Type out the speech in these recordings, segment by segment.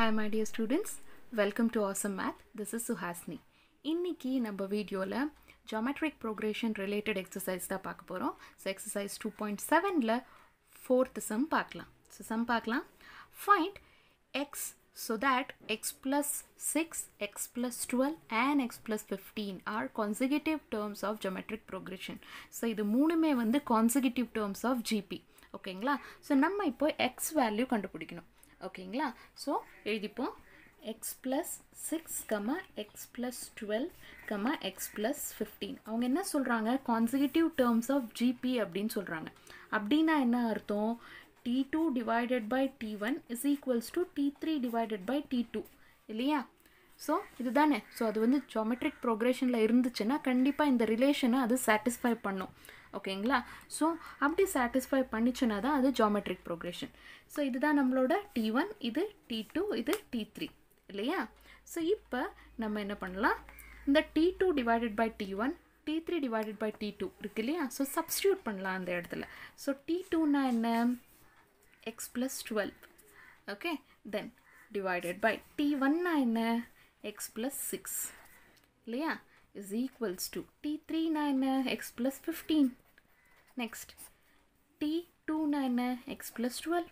hi my dear students welcome to awesome math this is Suhasini இன்றைக்கி நம்ம வீடியோவில் geometric progression related exercise தான் பார்க்க போகிறோம் ஸோ எக்ஸசைஸ் டூ பாயிண்ட் செவனில் ஃபோர்த்து சம் பார்க்கலாம் ஸோ சம் பார்க்கலாம் find x so that x plus six x plus twelve and x plus fifteen are consecutive terms of geometric progression so இது மூணுமே வந்து consecutive terms of GP ஓகேங்களா so நம்ம இப்போ x value கண்டுபிடிக்கணும் ஓகேங்களா ஸோ எழுதிப்போம் x plus six comma x plus twelve comma x plus fifteen அவங்க என்ன சொல்கிறாங்க கான்சிகூட்டிவ் டேர்ம்ஸ் ஆஃப் ஜிபி அப்படின்னு சொல்கிறாங்க அப்படின்னா என்ன அர்த்தம் t two divided by t one is equals to t three divided by t two இல்லையா ஸோ இது தானே ஸோ அது வந்து ஜோமெட்ரிக் ப்ரோக்ரேஷனில் இருந்துச்சுன்னா கண்டிப்பாக இந்த ரிலேஷனை அது சாட்டிஸ்ஃபை பண்ணும் ஓகேங்களா ஸோ அப்படி சாட்டிஸ்ஃபை பண்ணிச்சுன்னா தான் அது ஜாமெட்ரிக் ப்ரோக்ரெஷன் ஸோ இதுதான் நம்மளோட டி ஒன் இது டி டூ இது டி த்ரீ இல்லையா ஸோ இப்போ நம்ம என்ன பண்ணலாம் இந்த t two divided by t one t three divided by t two இருக்கு இல்லையா ஸோ சப்ஸ்டியூட் பண்ணலாம் அந்த இடத்துல ஸோ டி டூனா என்ன x plus twelve okay then divided by t ஒன்னா என்ன எக்ஸ் ப்ளஸ் சிக்ஸ் இல்லையா is is equals to t3 என்ன x plus fifteen next t டூனா என்ன x plus twelve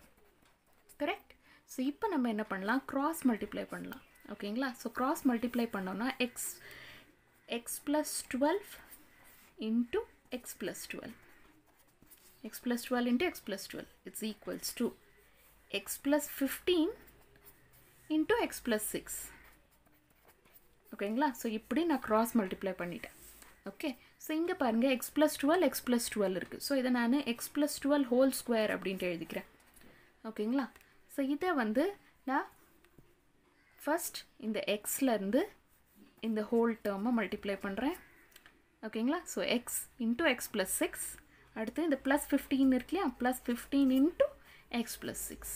correct so இப்போ நம்ம என்ன பண்ணலாம் க்ராஸ் மல்டிப்ளை பண்ணலாம் ஓகேங்களா ஸோ க்ராஸ் மல்டிப்ளை பண்ணோம்னா x x plus twelve into x plus twelve x plus twelve into x plus twelve it's equals to x plus fifteen into x plus six ஓகேங்களா so இப்படி நான் cross multiply பண்ணிட்டேன் okay so இங்கே பாருங்கள் x plus twelve x plus twelve இருக்குது so இதை நான் x plus twelve whole square அப்படின்ட்டு எழுதிக்கிறேன் ஓகேங்களா ஸோ இதை வந்து நான் ஃபஸ்ட் இந்த எக்ஸ்லேருந்து இந்த ஹோல் டேர்மை மல்டிப்ளை பண்ணுறேன் ஓகேங்களா so x into x plus six அடுத்து இந்த ப்ளஸ் ஃபிஃப்டீன் இருக்கு இல்லையா plus fifteen into x plus six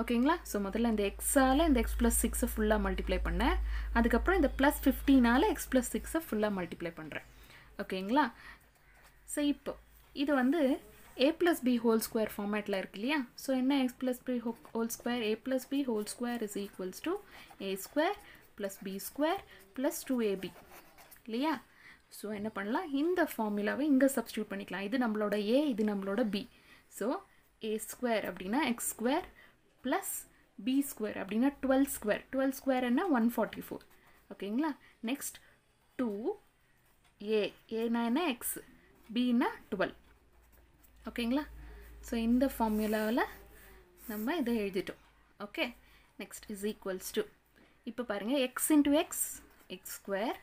ஓகேங்களா ஸோ முதல்ல இந்த எக்ஸால் இந்த எக்ஸ் ப்ளஸ் சிக்ஸை ஃபுல்லாக மல்டிப்ளை பண்ணேன் அதுக்கப்புறம் இந்த ப்ளஸ் ஃபிஃப்டீனால் எக்ஸ் ப்ளஸ் சிக்ஸை ஃபுல்லாக மல்டிப்ளை பண்ணுறேன் ஓகேங்களா ஸோ இப்போ இது வந்து a plus b whole square ஃபார்மேட்டில் இருக்கு இல்லையா ஸோ என்ன எக்ஸ் ப்ளஸ் பி ஹோ whole square a plus b whole square is equals to a square plus b square plus two a b இல்லையா ஸோ என்ன பண்ணலாம் இந்த ஃபார்முலாவை இங்கே சப்ஸ்டியூட் பண்ணிக்கலாம் இது நம்மளோட ஏ இது நம்மளோட பி ஸோ ஏ ஸ்கொயர் அப்படின்னா x square plus b square அப்படின்னா டுவெல் ஸ்கொயர் டுவெல் ஸ்கொயர்னா ஒன் ஃபார்ட்டி ஃபோர் ஓகேங்களா நெக்ஸ்ட் டூ ஏ ஏனா என்ன எக்ஸ் பின்னா டுவெல் ஓகேங்களா ஸோ இந்த ஃபார்முலாவில் நம்ம இதை எழுதிட்டோம் okay next is equals to இப்போ பாருங்கள் x into x x square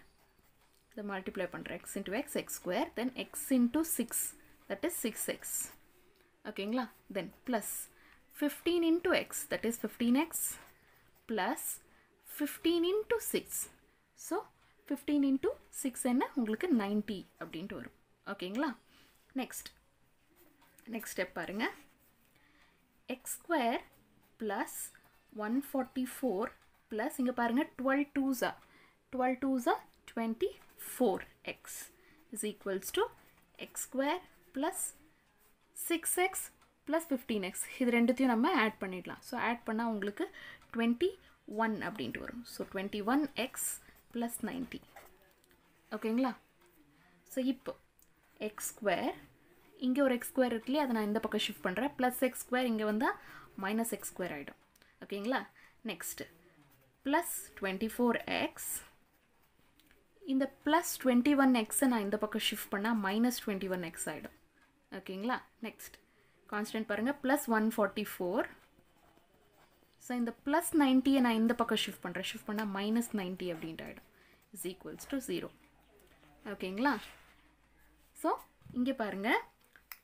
இதை மல்டிப்ளை பண்ணுறேன் x into x x square then x into six that is six x ஓகேங்களா then plus 15 into x that is 15x plus 15 into 6 so 15 into 6 என்ன உங்களுக்கு 90 அப்படின்ட்டு வரும் ஓகேங்களா நெக்ஸ்ட் நெக்ஸ்ட் ஸ்டெப் பாருங்க x square plus one forty four plus இங்கே பாருங்கள் twelve டூஸா டுவெல் டூஸா twenty four x is equals to x square plus six x plus fifteen x இது ரெண்டுத்தையும் நம்ம ஆட் பண்ணிடலாம் ஸோ ஆட் பண்ணால் உங்களுக்கு டுவெண்ட்டி ஒன் அப்படின்ட்டு வரும் so twenty one x plus ninety ஓகேங்களா ஸோ இப்போ எக்ஸ் ஸ்கொயர் இங்கே ஒரு எக்ஸ் ஸ்கொயர் இருக்கு அதை நான் இந்த பக்கம் ஷிஃப்ட் பண்ணுறேன் ப்ளஸ் எக்ஸ் ஸ்கொயர் இங்கே வந்தால் மைனஸ் எக்ஸ் ஸ்கொயர் ஆகிடும் ஓகேங்களா next plus twenty four x இந்த ப்ளஸ் டுவெண்ட்டி ஒன் எக்ஸை நான் இந்த பக்கம் ஷிஃப்ட் பண்ணால் மைனஸ் டுவெண்ட்டி ஒன் எக்ஸ் ஆகிடும் ஓகேங்களா நெக்ஸ்ட் கான்ஸ்டன்ட் பாருங்கள் plus one forty four so இந்த ப்ளஸ் நைன்ட்டியை நான் இந்த பக்கம் ஷிஃப்ட் பண்ணுறேன் ஷிஃப்ட் பண்ணால் மைனஸ் நைன்ட்டி அப்படின்ட்டு ஆகிடும் இஸ் ஈக்குவல்ஸ் டு ஜீரோ ஓகேங்களா ஸோ இங்கே பாருங்கள்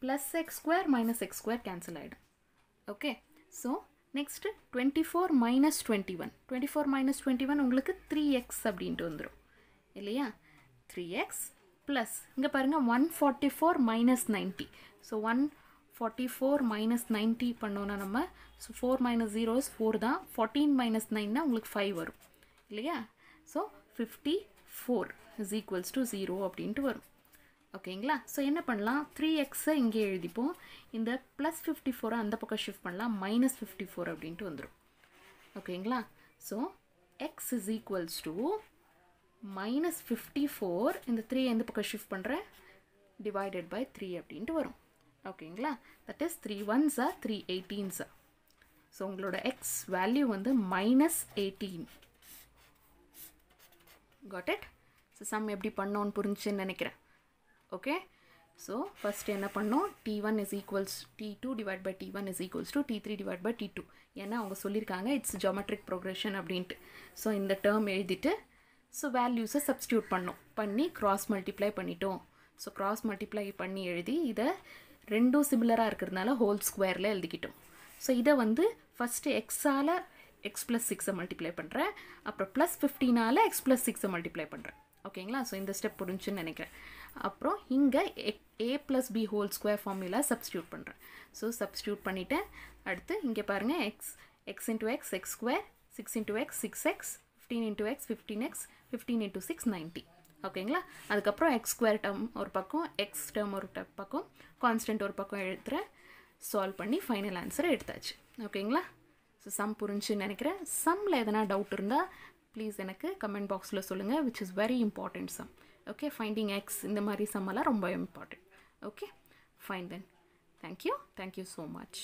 plus x square minus x square cancel ஆகிடும் okay so next twenty four minus twenty one twenty four minus twenty one உங்களுக்கு த்ரீ எக்ஸ் அப்படின்ட்டு வந்துடும் இல்லையா த்ரீ எக்ஸ் ப்ளஸ் இங்கே பாருங்கள் one forty four minus ninety so one 44 four minus ninety பண்ணோன்னா நம்ம so four minus zero is four தான் fourteen minus நான் உங்களுக்கு ஃபைவ் வரும் இல்லையா so fifty four equals equals 0 zero அப்படின்ட்டு வரும் ஓகேங்களா ஸோ என்ன பண்ணலாம் த்ரீ எக்ஸை இங்கே எழுதிப்போம் இந்த ப்ளஸ் ஃபிஃப்டி ஃபோரை அந்த பக்கம் ஷிஃப்ட் பண்ணலாம் மைனஸ் 54 ஃபோர் அப்படின்ட்டு வந்துடும் ஓகேங்களா so x is equals to minus 54 four இந்த த்ரீ எந்த பக்கம் ஷிஃப்ட் பண்ணுறேன் divided பை த்ரீ அப்படின்ட்டு வரும் ஓகேங்களா that is three ones are three eighteens so உங்களோட எக்ஸ் வேல்யூ வந்து minus eighteen got it so sum எப்படி பண்ணோன்னு புரிஞ்சுன்னு நினைக்கிறேன் ஓகே ஸோ ஃபஸ்ட் என்ன பண்ணோம் t one is equals t two divide by t one is equals to t three divide by t two ஏன்னா அவங்க சொல்லியிருக்காங்க இட்ஸ் ஜோமெட்ரிக் ப்ரோக்ரெஷன் அப்படின்ட்டு ஸோ இந்த டேர்ம் எழுதிட்டு ஸோ வேல்யூஸை சப்ஸ்டியூட் பண்ணோம் பண்ணி க்ராஸ் மல்டிப்ளை பண்ணிட்டோம் ஸோ க்ராஸ் மல்டிப்ளை பண்ணி எழுதி இதை ரெண்டும் சிமிலராக இருக்கிறதுனால ஹோல் ஸ்கொயரில் எழுதிக்கிட்டோம் ஸோ இதை வந்து ஃபஸ்ட்டு எக்ஸால் எக்ஸ் ப்ளஸ் சிக்ஸை மல்டிப்ளை பண்ணுறேன் அப்புறம் ப்ளஸ் ஃபிஃப்டீனால் எக்ஸ் ப்ளஸ் சிக்ஸை மல்டிப்ளை பண்ணுறேன் ஓகேங்களா ஸோ இந்த ஸ்டெப் புரிஞ்சுன்னு நினைக்கிறேன் அப்புறம் இங்கே எக் a plus b whole square formula substitute பண்ணுறேன் ஸோ சப்ஸ்டியூட் பண்ணிவிட்டேன் அடுத்து இங்கே பாருங்கள் x x into x x square six into x six x fifteen into x fifteen x fifteen into six ninety ஓகேங்களா அதுக்கப்புறம் எக்ஸ் ஸ்கொயர் டேர்ம் ஒரு பக்கம் X term ஒரு பக்கம் கான்ஸ்டன்ட் ஒரு பக்கம் எழுத்துற சால்வ் பண்ணி ஃபைனல் ஆன்சரை எடுத்தாச்சு ஓகேங்களா ஸோ சம் புரிஞ்சுன்னு நினைக்கிறேன் சம்மில் எதனா டவுட் இருந்தால் ப்ளீஸ் எனக்கு கமெண்ட் பாக்ஸில் சொல்லுங்கள் which is very important sum okay finding x இந்த மாதிரி சம்மெல்லாம் ரொம்ப important okay fine then thank you thank you so much